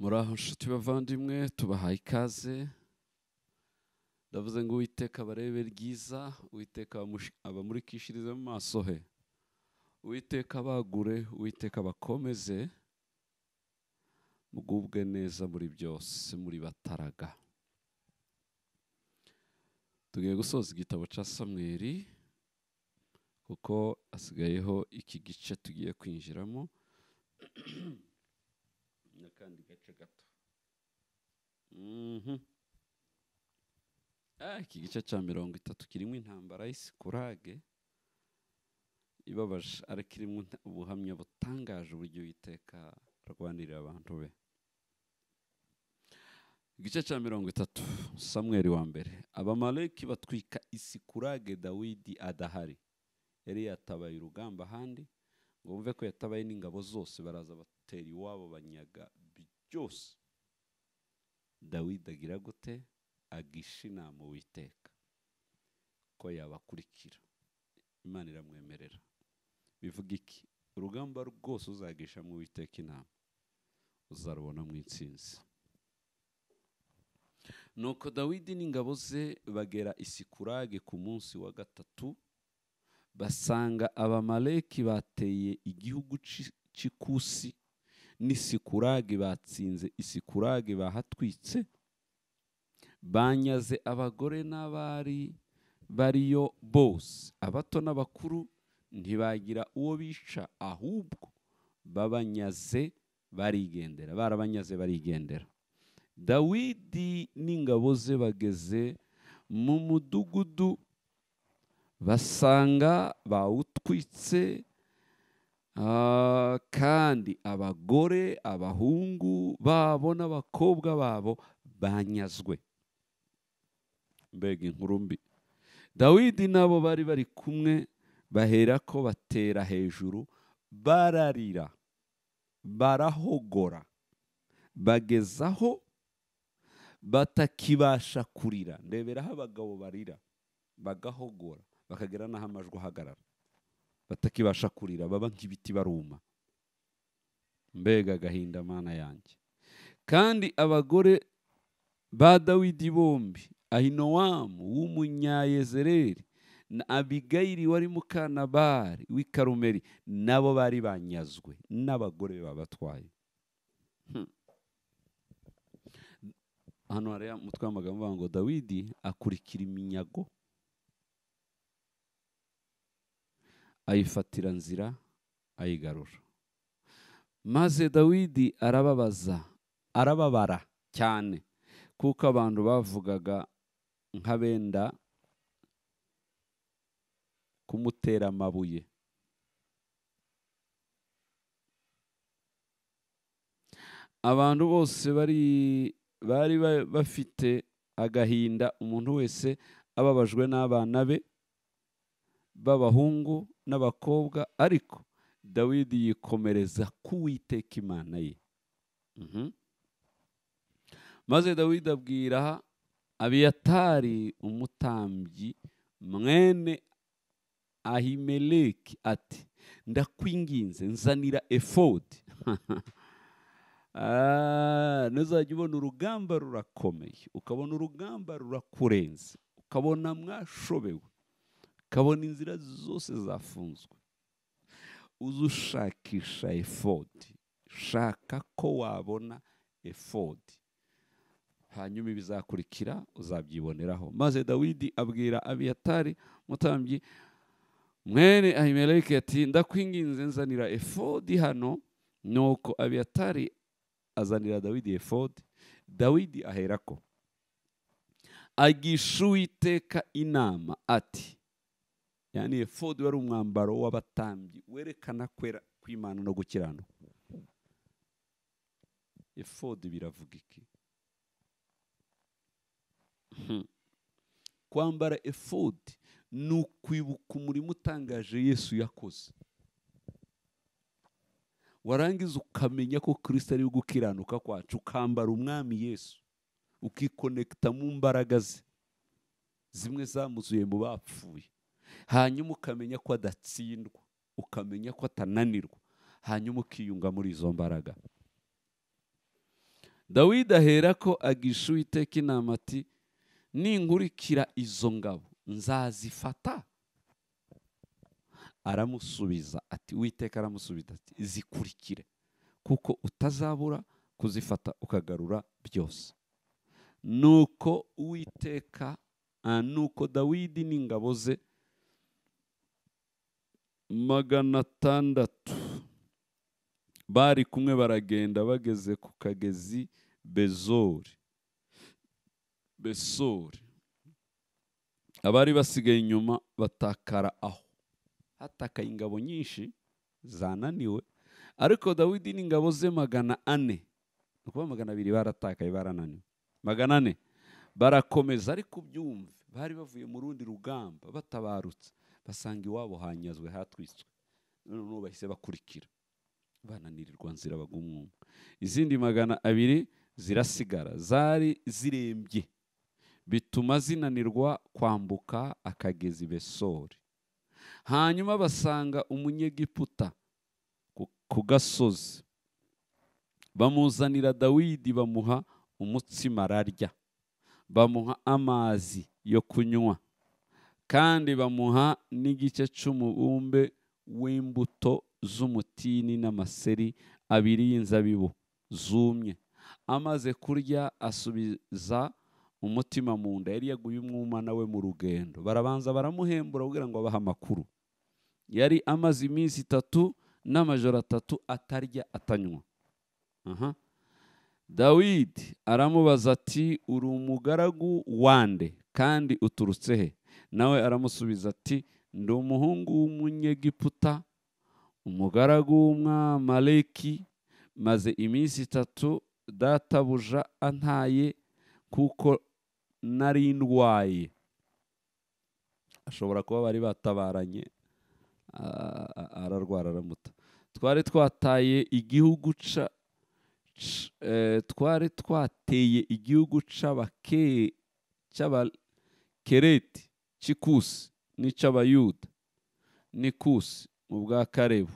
muri nshuti bavandimwe tubahaye ikaze ndavuze ngo uwiteka barebe ryiza uwiteka abamurikishirize mu maso he uwiteka bagure uwiteka bakomeze mugubwe neza muri byose muri bataraga tugiye gusoza igitabo cya samweri kuko hasigayeho iki gice tugiye kwinjiramo n'akandi gace gato mhm. ah, iki gice cya mirongo itatu kirimo intambara y'isi kurage ibabaje ariko irimo ubuhamya butangaje uburyo witeka arwanirira abantu be igice cya mirongo itatu samweri wa mbere abamaleki batwika isi kurage dawidi adahari yari yatabaye urugamba ahandi ngo bumve ko yatabaye n'ingabo zose baraza gutera iwabo banyaga byose dawidi agira gute agisha inama uwiteka ko yabakurikira imana iramwemerera bivuga iki urugamba rwose uzagisha mu witeka inama uzarubona mu itsinzi nuko dawidi n'ingabo ze bagera isikurage ku munsi wa gatatu basanga abamaleki bateye igihugu cy'ikusi n'isikuragi batsinze isikuragi bahatwitse banyaze abagore n'abari bariyo bose abato n'abakuru ntibagira uwo bica ahubwo babanyaze barigendera barabanyaze barigendera dawidi n'ingabo ze bageze mu mudugudu basanga bawutwitse Ah, kandi abagore abahungu babo n'abakobwa babo banyazwe mbega inkuru mbi dawidi nabo bari bari kumwe bahera ko batera hejuru bararira barahogora bagezaho batakibasha kurira ndeberaho abagabo barira bagahogora bakagera n'aho amajwi ahagarara batakibasha kurira baba nk'ibiti baruma mbega agahinda mana yanjye kandi abagore ba dawidi bombi ahinowamu w'umunyayezereri na abigayiri wari mukanabari w'i karumeri nabo bari banyazwe n'abagore babatwaye hmm. hano hari umutwe w'amagambo ngo dawidi akurikira iminyago ayifatira nzira ayigarura maze dawidi arababaza arababara cyane kuko abantu bavugaga nk'abenda kumutera amabuye abantu bose bari bari bafite agahinda umuntu wese ababajwe n'abana be b'abahungu n'abakobwa ariko dawidi yikomereza ku witeka imana ye mhm. maze dawidi abwira abiyatari umutambyi mwene ahimeleki ati ndakwinginze nzanira efodi ah, ntuzajya ubona urugamba rurakomeye ukabona urugamba rurakurenze ukabona mwashobewe ukabona inzira zose zafunzwe uze ushakisha efodi shaka ko wabona efodi hanyuma ibizakurikira uzabyiboneraho maze dawidi abwira abiyatari mutambyi mwene ahimeleke ati ndakwinginze nzanira efodi hano nuko abiyatari azanira dawidi efodi dawidi aherako agisha uwiteka inama ati yani efodi wari umwambaro w'abatambyi werekana kwera kw'imana no gukiranuka efodi biravuga iki hmm. kwambara efodi ni ukwibuka umurimo utangaje yesu yakoze warangiza ukamenya ko kirisita ari gukiranuka kwacu ukambara umwami yesu ukikonekita mu mbaraga ze zimwe zamuzuye mu bapfuye hanyuma ukamenya ko adatsindwa ukamenya ko atananirwa hanyuma ukiyunga muri izo mbaraga dawidi ahera ko agisha uwiteka inama ati ninkurikira izo ngabo nzazifata aramusubiza ati witeka aramusubiza ati zikurikire kuko utazabura kuzifata ukagarura byose nuko uwiteka ah, nuko dawidi n'ingabo ze magana atandatu bari kumwe baragenda bageze ku kagezi bezori besori abari basigaye inyuma batakara aho hatakaye ingabo nyinshi zananiwe ariko dawidi n'ingabo ze magana ane ni ukuvuga magana abiri baratakaye barananiwe magana ane barakomeza ariko ubyumve bari bavuye mu rundi rugamba batabarutse basanga iwabo hanyazwe hatwitswe noneho bahise bakurikira bananirirwa nzira bagumwumva izindi magana abiri zirasigara zari zirembye bituma zinanirwa kwambuka akagezi besori hanyuma basanga umunyegiputa ku gasozi bamuzanira dawidi bamuha umutsima ararya bamuha amazi yo kunywa kandi bamuha n'igice cy'umubumbe w'imbuto z'umutini n'amaseri abiri y'inzabibu zumye amaze kurya asubiza umutima mu nda yari yaguye umwuma we mu rugendo barabanza baramuhembura kugira ngo abahe amakuru yari amaze iminsi itatu n'amajoro atatu atarya atanywa dawidi aramubaza ati uri umugaragu wande kandi uturutse he nawe aramusubiza ati ndi umuhungu w'umunyegiputa umugaragu w'umwamareki maze iminsi itatu databuja antaye kuko nari ndwaye ashobora kuba bari batabaranye ararwara aramuta twari twataye igihugu ca eh, twari twateye igihugu cy'abakereti cy'ikusi n'icy'abayuda n'ikusi mu bwa karebu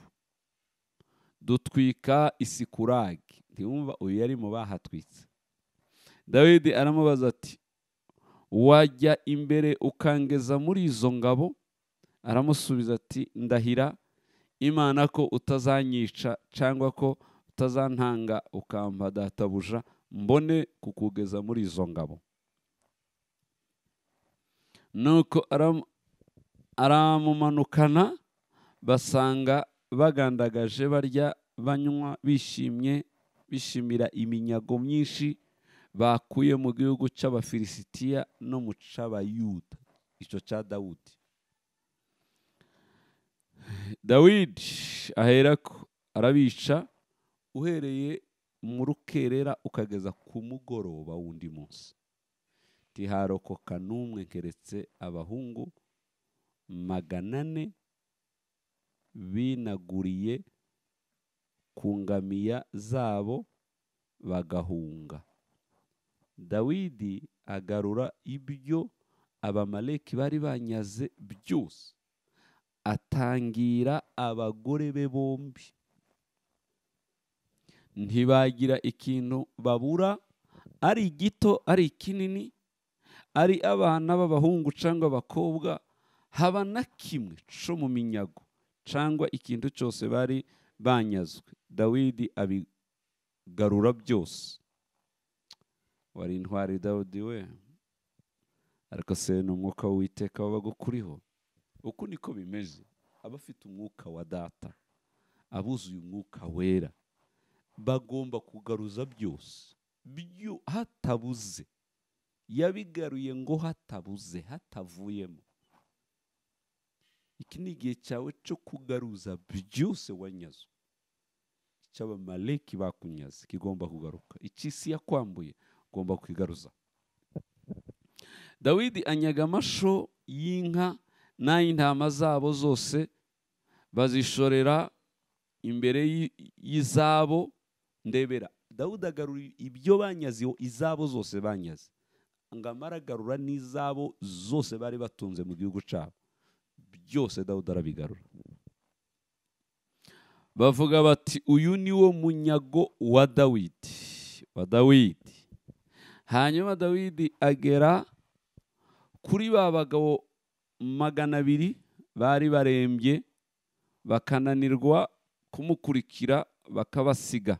dutwika isikuragi ntiwumva uyu yari mu bahatwitse dawidi aramubaza ati wajya imbere ukangeza muri izo ngabo aramusubiza ati ndahira imana ko utazanyica cyangwa ko utazantanga ukampa databuja mbone kukugeza muri izo ngabo nuko aramumanukana basanga bagandagaje barya banywa bishimye bishimira iminyago myinshi bakuye mu gihugu cy'abafilisitiya no mu cy'abayuda icyo cya dawudi dawidi aherako arabica uhereye mu rukerera ukageza ku mugoroba w'undi munsi harokoka n'umwe keretse abahungu magana ane binaguriye ku ngamiya zabo bagahunga dawidi agarura ibyo abamaleki bari banyaze byose atangira abagore be bombi ntibagira ikintu babura ari gito ari kinini ari abana b'abahungu cyangwa abakobwa haba na kimwe cyo mu minyago cyangwa ikintu cyose bari banyazwe dawidi abigarura byose wari intwari dawudi we ariko se ni umwuka w'uwiteka wabaga ukuriho uku niko bimeze abafite umwuka wa data abuzuye umwuka wera bagomba kugaruza byose hatabuze yabigaruye ngo hatabuze hatavuyemo iki ni igihe cyawe cyo kugaruza byose wanyaze icy'abamaleki bakunyaze kigomba kugaruka icy'isi yakwambuye ugomba kwigaruza dawidi anyaga amasho y'inka n'ay'intama zabo zose bazishorera imbere y'izabo ndebera dawudi agaruye ibyo banyaze izabo zose banyaze ngo amare n'izabo zose bari batunze mu gihugu cyabo byose Dawuda arabigarura bavuga bati uyu ni wo munyago wa dawidi wa dawidi hanyuma dawidi agera kuri ba bagabo magana abiri bari barembye bakananirwa kumukurikira bakabasiga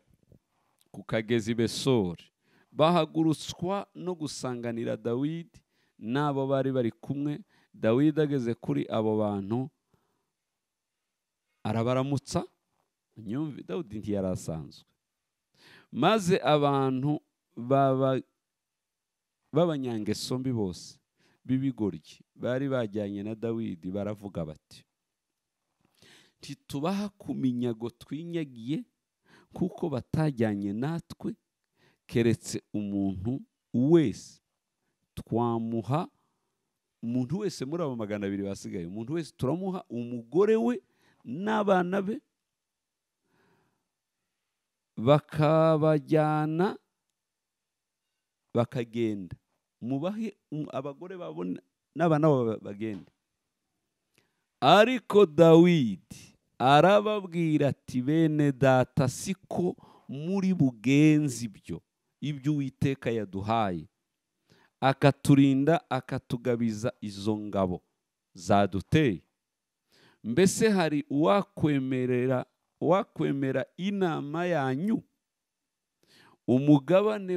ku kagezi besori bahagurutswa no gusanganira dawidi n'abo bari bari kumwe dawidi ageze kuri abo bantu arabaramutsa dawidi ntiyari asanzwe maze abantu b'abanyangeso mbi bose b'ibigoryi bari bajyanye na dawidi baravuga bati ntitubaha ku minyago twinyagiye kuko batajyanye natwe keretse umuntu wese twamuha umuntu wese muri abo magana abiri basigaye umuntu wese turamuha umugore we n'abana be bakabajyana bakagenda mubahe um, abagore babo n'abana babo bagenda ariko dawidi arababwira ati bene data siko muri bugenzi ibyo ibyo uwiteka yaduhaye akaturinda akatugabiza izo ngabo zaduteye mbese hari uwakwemerera uwakwemera inama yanyu umugabane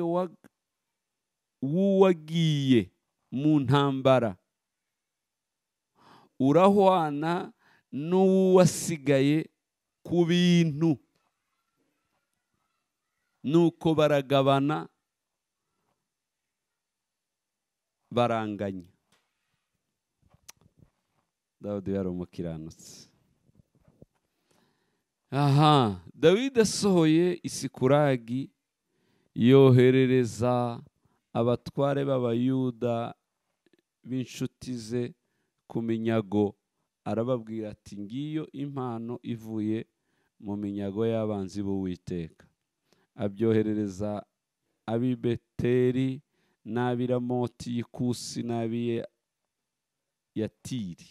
w'uwagiye mu ntambara urahwana n'uwasigaye ku bintu nuko baragabana baranganya dawudi yari umukiranutsi aha dawidi asohoye isikuragi yoherereza abatware b'abayuda b'inshuti ze ku minyago arababwira ati ngiyo impano ivuye mu minyago y'abanzi b'uwiteka abyoherereza ab'i beteri n'ab'i y'ikusi n'ab'i yatiri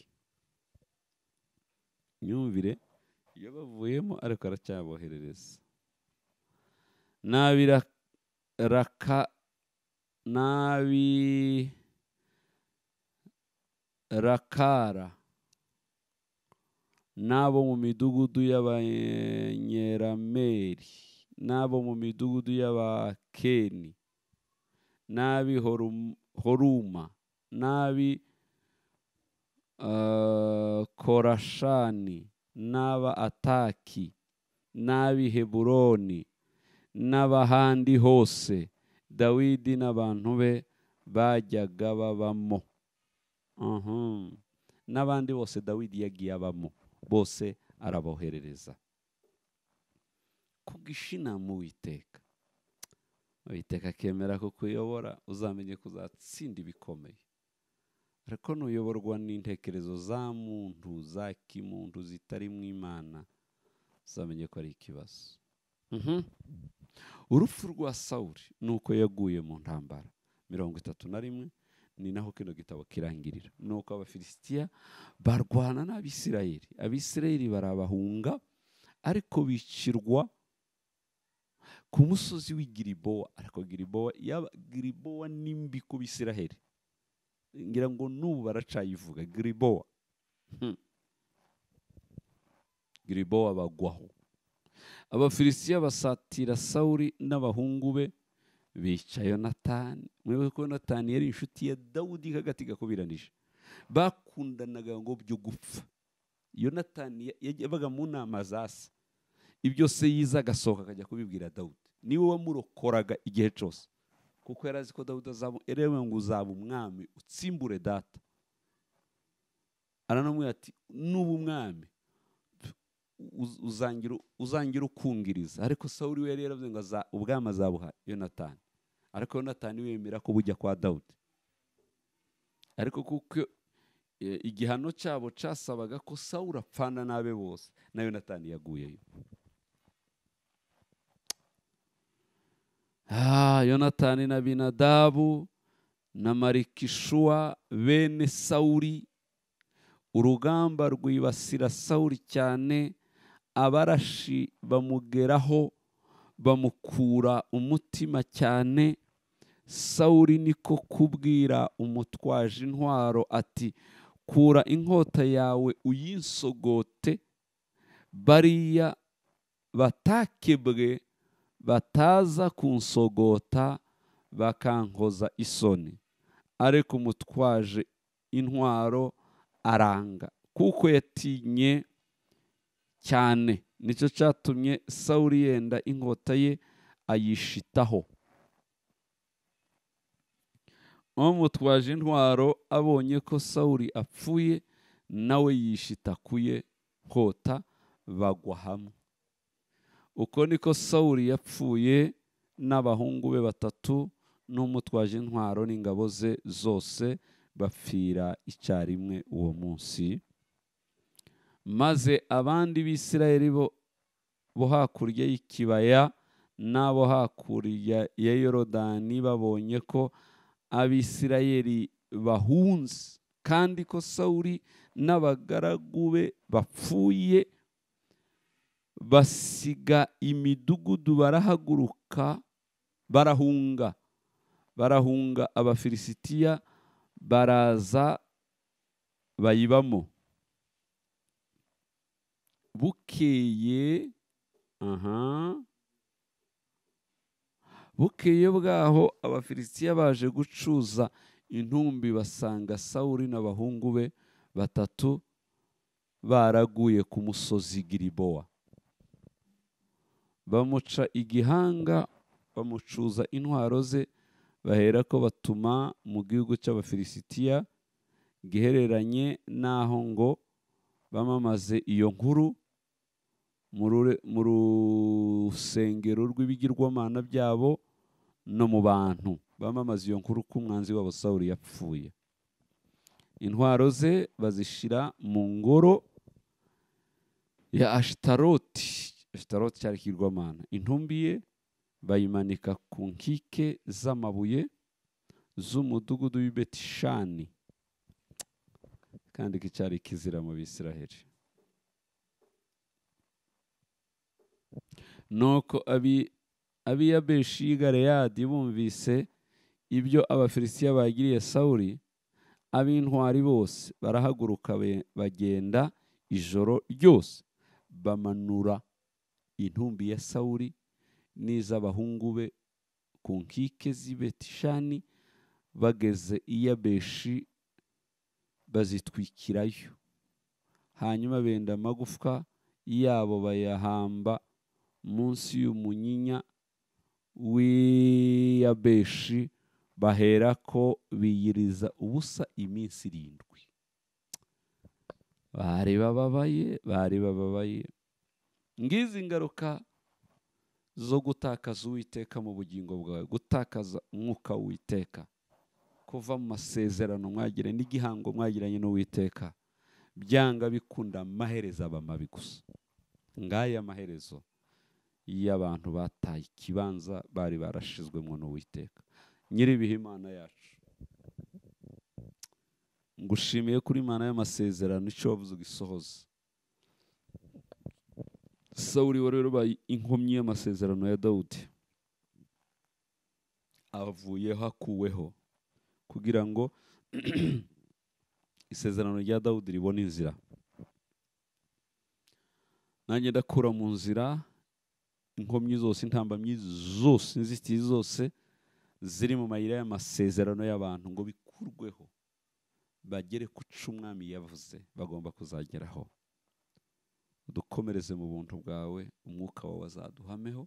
imyumvire iyo bavuyemo ariko aracyaboherereza n'ab'i n'ab'i rakara n'abo mu midugudu y'abanyerameri n'abo mu midugudu y'abakeni n'ab'i horuma n'ab'i eh, korashani n'aba ataki n'ab'i heburoni n'abahandi hose dawidi n'abantu be bajyaga babamo mhm. n'abandi bose dawidi yagiye abamo bose araboherereza kubw'ishinama uwiteka uwiteka akemera kuyobora uzamenye kuzatsinda ibikomeye ariko nuyoborwa n'intekerezo za muntu za kimuntu zitari mu imana uzamenye ko ari ikibazo mhm. urupfu rwa sawuri ni uko yaguye mu ntambara mirongo itatu na rimwe ni naho kino gitabo kirangirira ni uko abafilisitiya barwana n'abisirayeli abisirayeli barabahunga ariko bicirwa ku musozi w'i giribowa ariko giribowa yaba giribowa nimbi ku bisiraheli ngira ngo n'ubu baracayivuga giribowa hmm. giribowa bagwaho abafilisitiya basatira sawuri n'abahungu be bica yonatani mwibuke ko yonatani yari inshuti ya dawudi hagati gakubiranije bakundanaga ngo byo gupfa yonatani yabaga mu nama za se ibyo se yiza agasohoka akajya kubibwira dawudi niwe wamurokoraga igihe cyose kuko yari azi ko dawudi arewe ngo uzaba umwami utsimbure data aranamubwira ati n'ubu umwami uzangira ukungiriza ariko sawuri we yari yaravuze ngo ubwami azabuha yonatani ariko yonatani wemera ko bujya kwa dawudi ariko kuko e, igihano cyabo cyasabaga ko sawuri apfana n'abe bose na yonatani yaguyeyo Ah, yonatani na binadabu na marikishuwa bene sawuri urugamba rwibasira sawuri cyane abarashi bamugeraho bamukura umutima cyane sawuri niko kubwira umutwaje intwaro ati kura inkota yawe uyinsogote bariya batakebwe bataza kunsogota bakankoza isoni ariko umutwaje intwaro aranga kuko yatinye cyane nicyo cyatumye sawuri yenda inkota ye ayishitaho umutwaje intwaro abonye ko sawuri apfuye nawe yishita ku ye nkota bagwa hamwe uko niko sawuri yapfuye n'abahungu be batatu n'umutwaje intwaro n'ingabo ze zose bapfira icyarimwe uwo munsi maze abandi b'isirayeli bo hakurya y'ikibaya n'abo hakurya ya yorodani babonye ko abisirayeli bahunze kandi ko sawuri n'abagaragu be bapfuye basiga imidugudu barahaguruka barahunga barahunga abafilisitiya baraza bayibamo bukeye bukeye bwaho abafilisitiya baje gucuza intumbi basanga sawuri n'abahungu be batatu baraguye ku musozi giribowa bamuca igihanga bamucuza intwaro ze bahera ko batuma mu gihugu cy'abafilisitiya gihereranye n'aho ngo bamamaze iyo nkuru mu rusengero rw'ibigirwamana byabo no mu bantu bamamaza iyo nkuru ko umwanzi wabo sawuri yapfuye intwaro ze bazishyira mu ngoro ya ashitaroti shitaroti cyari intumbi ye bayimanika ku nkike z'amabuye z'umudugudu w'ibetishani kandi cyari kizira mu bisiraheli nuko abiyabeshi y'i bumvise ibyo abafilisitiya bagiriye sawuri ab'intwari bose barahaguruka bagenda ijoro ryose bamanura intumbi ya sawuli n'iz'abahungu be ku nkike z'i bageze iya beshi bazitwikirayo hanyuma benda amagufwa yabo bayahamba munsi y'umunyinya w'iyabeshi baherako biyiriza ubusa iminsi irindwi bari bababaye bari bababaye ngizi ingaruka zo gutakaza uwiteka mu bugingo bwawe gutakaza umwuka witeka kuva mu masezerano mwagiranye n'igihango mwagiranye n'uwiteka byanga bikunda amaherezo aba mabi gusa ngaya amaherezo y'abantu bataye ikibanza bari barashizwemo n'uwiteka nyir'ibihe imana yacu ngushimiye kuri imana y'amasezerano icyo wavuze ugisohoza sawuri wari wabaye inkomyi y'amasezerano ya dawudi avuyeho akuweho kugira ngo isezerano rya dawudi ribone inzira nanjye ndakura mu nzira inkomyi zose intambamyi zose inzitizi zose ziri mu mayira y'amasezerano y'abantu ngo bikurweho bagere ku cyo umwami yavuze bagomba kuzageraho udukomereze mu buntu bwawe umwuka wawe azaduhameho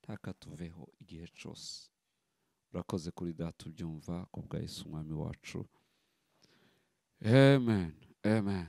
ntakatuveho igihe cyose urakoze kuri data ubyumva ku bwa Yesu umwami wacu amen amen